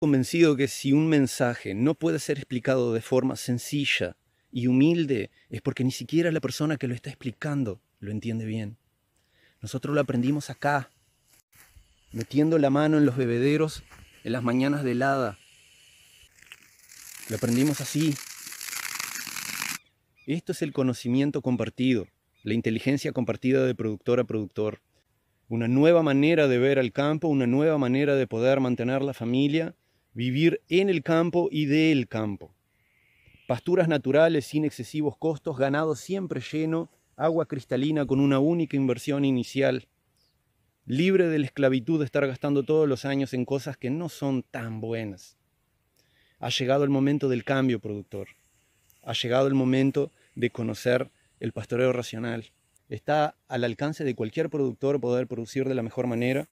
convencido que si un mensaje no puede ser explicado de forma sencilla y humilde, es porque ni siquiera la persona que lo está explicando lo entiende bien. Nosotros lo aprendimos acá, metiendo la mano en los bebederos en las mañanas de helada. Lo aprendimos así. Esto es el conocimiento compartido, la inteligencia compartida de productor a productor. Una nueva manera de ver al campo, una nueva manera de poder mantener la familia vivir en el campo y del campo. Pasturas naturales sin excesivos costos, ganado siempre lleno, agua cristalina con una única inversión inicial, libre de la esclavitud de estar gastando todos los años en cosas que no son tan buenas. Ha llegado el momento del cambio, productor. Ha llegado el momento de conocer el pastoreo racional. Está al alcance de cualquier productor poder producir de la mejor manera